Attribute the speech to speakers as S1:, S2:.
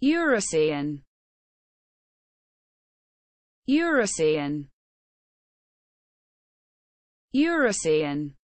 S1: Eurasian. Eurasian. Eurasian.